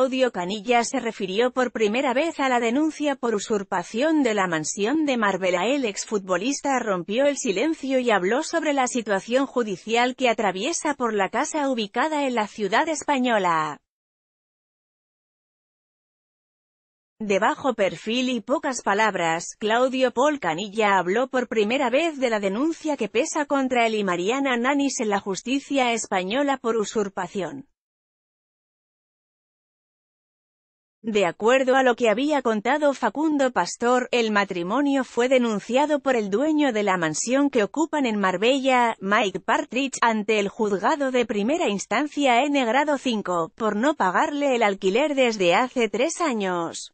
Claudio Canilla se refirió por primera vez a la denuncia por usurpación de la mansión de Marbella. El exfutbolista rompió el silencio y habló sobre la situación judicial que atraviesa por la casa ubicada en la ciudad española. De bajo perfil y pocas palabras, Claudio Paul Canilla habló por primera vez de la denuncia que pesa contra él y Mariana Nanis en la justicia española por usurpación. De acuerdo a lo que había contado Facundo Pastor, el matrimonio fue denunciado por el dueño de la mansión que ocupan en Marbella, Mike Partridge, ante el juzgado de primera instancia N grado 5, por no pagarle el alquiler desde hace tres años.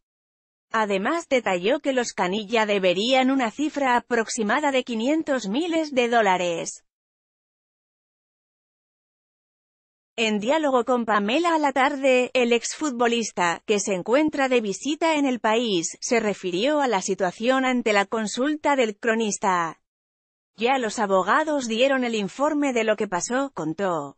Además detalló que los Canilla deberían una cifra aproximada de 500 miles de dólares. En diálogo con Pamela a la tarde, el exfutbolista, que se encuentra de visita en el país, se refirió a la situación ante la consulta del cronista. Ya los abogados dieron el informe de lo que pasó, contó.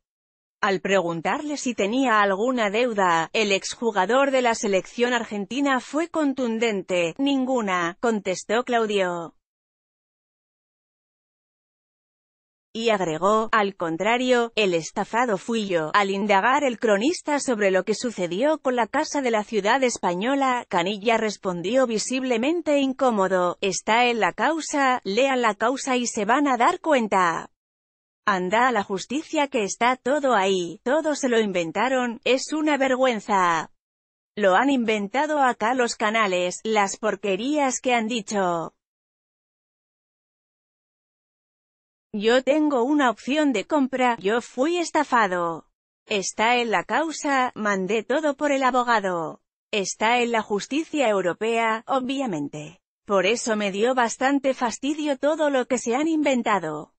Al preguntarle si tenía alguna deuda, el exjugador de la selección argentina fue contundente, ninguna, contestó Claudio. y agregó, al contrario, el estafado fui yo. Al indagar el cronista sobre lo que sucedió con la casa de la ciudad española, Canilla respondió visiblemente incómodo, está en la causa, lean la causa y se van a dar cuenta. Anda a la justicia que está todo ahí, todo se lo inventaron, es una vergüenza. Lo han inventado acá los canales, las porquerías que han dicho. Yo tengo una opción de compra, yo fui estafado. Está en la causa, mandé todo por el abogado. Está en la justicia europea, obviamente. Por eso me dio bastante fastidio todo lo que se han inventado.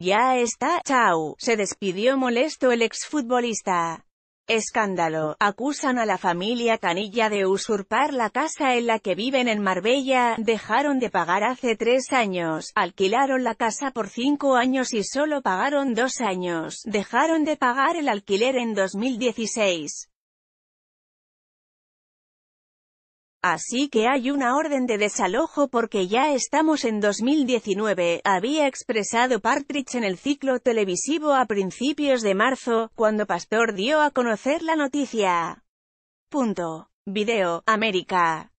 Ya está, chao, se despidió molesto el exfutbolista. Escándalo. Acusan a la familia Canilla de usurpar la casa en la que viven en Marbella, dejaron de pagar hace tres años, alquilaron la casa por cinco años y solo pagaron dos años, dejaron de pagar el alquiler en 2016. Así que hay una orden de desalojo porque ya estamos en 2019, había expresado Partridge en el ciclo televisivo a principios de marzo, cuando Pastor dio a conocer la noticia. Punto. Video, América.